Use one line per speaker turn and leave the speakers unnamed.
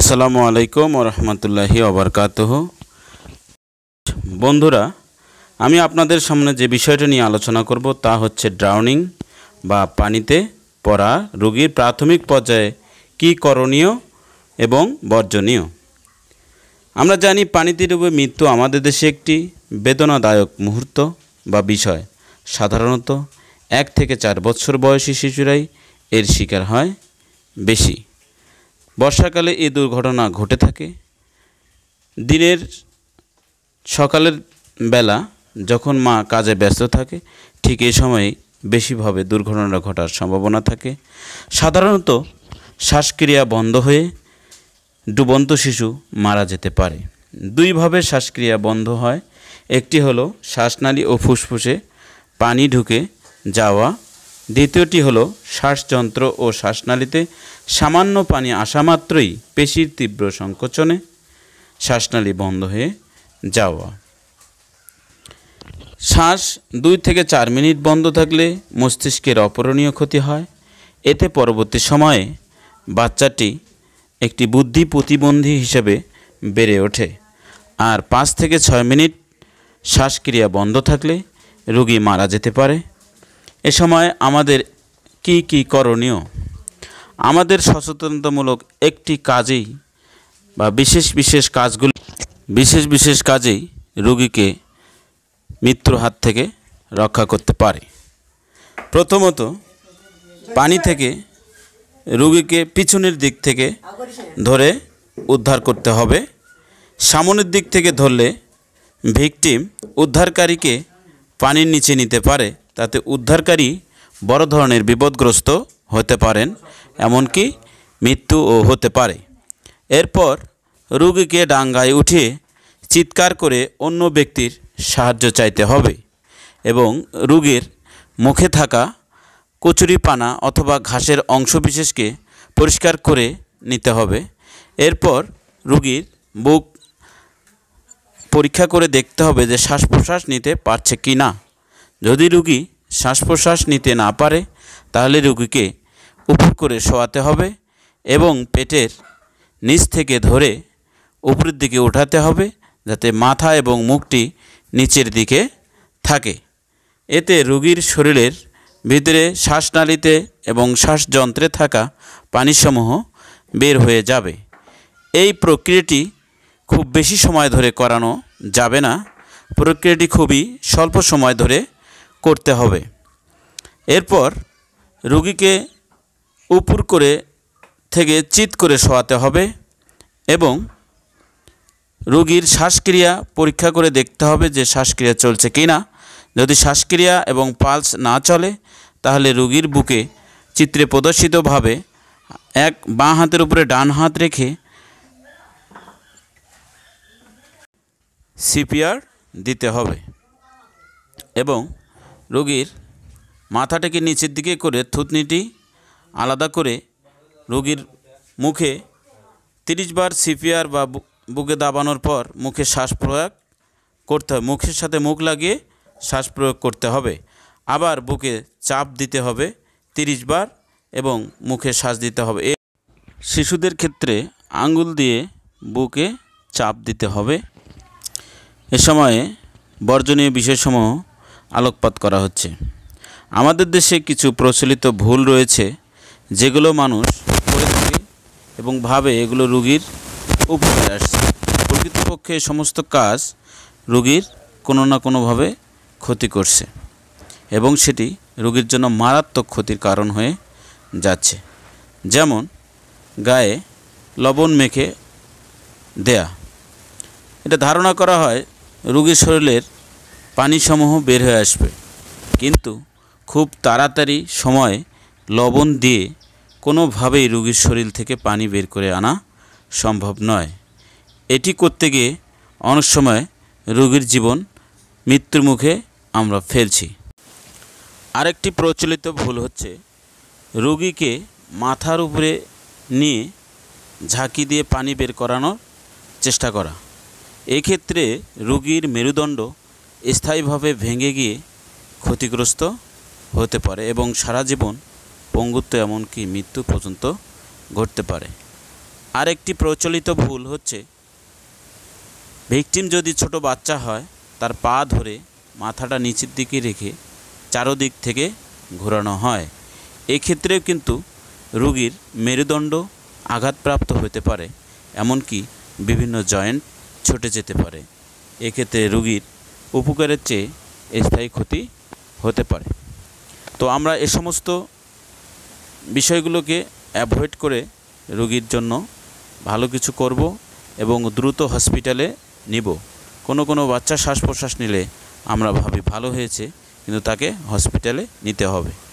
আসসালামু আলাইকুম রহমতুল্লাহি অবরকাতহ বন্ধুরা আমি আপনাদের সামনে যে বিষয়টা নিয়ে আলোচনা করব তা হচ্ছে ড্রাউনিং বা পানিতে পড়া রোগীর প্রাথমিক পর্যায়ে কি করণীয় এবং বর্জনীয় আমরা জানি পানিতে ডুবে মৃত্যু আমাদের দেশে একটি বেদনাদায়ক মুহূর্ত বা বিষয় সাধারণত এক থেকে চার বছর বয়সী শিশুরাই এর শিকার হয় বেশি বর্ষাকালে এ দুর্ঘটনা ঘটে থাকে দিনের সকালের বেলা যখন মা কাজে ব্যস্ত থাকে ঠিক এই সময়ে বেশিভাবে দুর্ঘটনা ঘটার সম্ভাবনা থাকে সাধারণত শ্বাসক্রিয়া বন্ধ হয়ে ডুবন্ত শিশু মারা যেতে পারে দুইভাবে শ্বাসক্রিয়া বন্ধ হয় একটি হলো শ্বাসনালী ও ফুসফুসে পানি ঢুকে যাওয়া দ্বিতীয়টি হলো শ্বাসযন্ত্র ও শ্বাসনালীতে সামান্য পানি আসা মাত্রই পেশির তীব্র সংকোচনে শ্বাসনালী বন্ধ হয়ে যাওয়া শ্বাস দুই থেকে চার মিনিট বন্ধ থাকলে মস্তিষ্কের অপরণীয় ক্ষতি হয় এতে পরবর্তী সময়ে বাচ্চাটি একটি বুদ্ধি প্রতিবন্ধী হিসেবে বেড়ে ওঠে আর পাঁচ থেকে ছয় মিনিট শ্বাসক্রিয়া বন্ধ থাকলে রোগী মারা যেতে পারে এ সময় আমাদের কি কি করণীয় আমাদের সচেতনতামূলক একটি কাজেই বা বিশেষ বিশেষ কাজগুলি বিশেষ বিশেষ কাজেই রুগীকে মৃত্যুর হাত থেকে রক্ষা করতে পারে প্রথমত পানি থেকে রুগীকে পিছনের দিক থেকে ধরে উদ্ধার করতে হবে সামনের দিক থেকে ধরলে ভিকটিম উদ্ধারকারীকে পানির নিচে নিতে পারে তাতে উদ্ধারকারী বড় ধরনের বিপদগ্রস্ত হতে পারেন এমনকি মৃত্যুও হতে পারে এরপর রুগীকে ডাঙ্গায় উঠিয়ে চিৎকার করে অন্য ব্যক্তির সাহায্য চাইতে হবে এবং রুগীর মুখে থাকা কচুরি পানা অথবা ঘাসের অংশবিশেষকে পরিষ্কার করে নিতে হবে এরপর রুগীর বুক পরীক্ষা করে দেখতে হবে যে শ্বাস প্রশ্বাস নিতে পারছে কি না যদি রুগী শ্বাস প্রশ্বাস নিতে না পারে তাহলে রুগীকে উপর করে শোয়াতে হবে এবং পেটের নিচ থেকে ধরে উপরের দিকে উঠাতে হবে যাতে মাথা এবং মুখটি নিচের দিকে থাকে এতে রুগীর শরীরের ভিতরে শ্বাসনালীতে এবং শ্বাসযন্ত্রে থাকা পানিসমূহ বের হয়ে যাবে এই প্রক্রিয়াটি খুব বেশি সময় ধরে করানো যাবে না প্রক্রিয়াটি খুবই স্বল্প সময় ধরে করতে হবে এরপর রুগীকে উপর করে থেকে চিত করে শোয়াতে হবে এবং রুগীর শ্বাসক্রিয়া পরীক্ষা করে দেখতে হবে যে শ্বাসক্রিয়া চলছে কি না যদি শ্বাসক্রিয়া এবং পালস না চলে তাহলে রুগীর বুকে চিত্রে প্রদর্শিতভাবে এক বাঁ হাতের উপরে ডান হাত রেখে সিপিআর দিতে হবে এবং রোগীর মাথাটাকে নিচের দিকে করে থুতনিটি আলাদা করে রোগীর মুখে তিরিশ বার সিপিআর বা বুকে দাবানোর পর মুখে শ্বাস প্রয়োগ করতে হবে মুখের সাথে মুখ লাগিয়ে শ্বাস প্রয়োগ করতে হবে আবার বুকে চাপ দিতে হবে তিরিশ বার এবং মুখে শ্বাস দিতে হবে শিশুদের ক্ষেত্রে আঙ্গুল দিয়ে বুকে চাপ দিতে হবে এ সময়ে বর্জনীয় বিষয়সমূহ আলোকপাত করা হচ্ছে আমাদের দেশে কিছু প্রচলিত ভুল রয়েছে যেগুলো মানুষ করে থাকে এবং ভাবে এগুলো রুগীর উপকারে আসছে প্রকৃতপক্ষে সমস্ত কাজ রুগীর কোনো না কোনোভাবে ক্ষতি করছে এবং সেটি রুগীর জন্য মারাত্মক ক্ষতির কারণ হয়ে যাচ্ছে যেমন গায়ে লবণ মেখে দেয়া এটা ধারণা করা হয় রুগীর শরীরের পানিসমূহ বের হয়ে আসবে কিন্তু খুব তাড়াতাড়ি সময়ে লবণ দিয়ে কোনোভাবেই রুগীর শরীর থেকে পানি বের করে আনা সম্ভব নয় এটি করতে গিয়ে অনেক সময় রুগীর জীবন মৃত্যুর মুখে আমরা ফেলছি আরেকটি প্রচলিত ভুল হচ্ছে রুগীকে মাথার উপরে নিয়ে ঝাঁকি দিয়ে পানি বের করানোর চেষ্টা করা এক্ষেত্রে রুগীর মেরুদণ্ড স্থায়ীভাবে ভেঙে গিয়ে ক্ষতিগ্রস্ত হতে পারে এবং সারা জীবন পঙ্গুত্ব এমনকি মৃত্যু পর্যন্ত ঘটতে পারে আরেকটি প্রচলিত ভুল হচ্ছে ভিকটিম যদি ছোট বাচ্চা হয় তার পা ধরে মাথাটা নিচের দিকে রেখে চারোদিক থেকে ঘোরানো হয় এক্ষেত্রেও কিন্তু রুগীর মেরুদণ্ড আঘাতপ্রাপ্ত হতে পারে এমনকি বিভিন্ন জয়েন্ট ছুটে যেতে পারে এক্ষেত্রে রুগীর উপকারের চেয়ে স্থায়ী ক্ষতি হতে পারে তো আমরা এ সমস্ত বিষয়গুলোকে অ্যাভয়েড করে রোগীর জন্য ভালো কিছু করব এবং দ্রুত হসপিটালে নিব কোনো কোনো বাচ্চা শ্বাস প্রশ্বাস নিলে আমরা ভাবি ভালো হয়েছে কিন্তু তাকে হসপিটালে নিতে হবে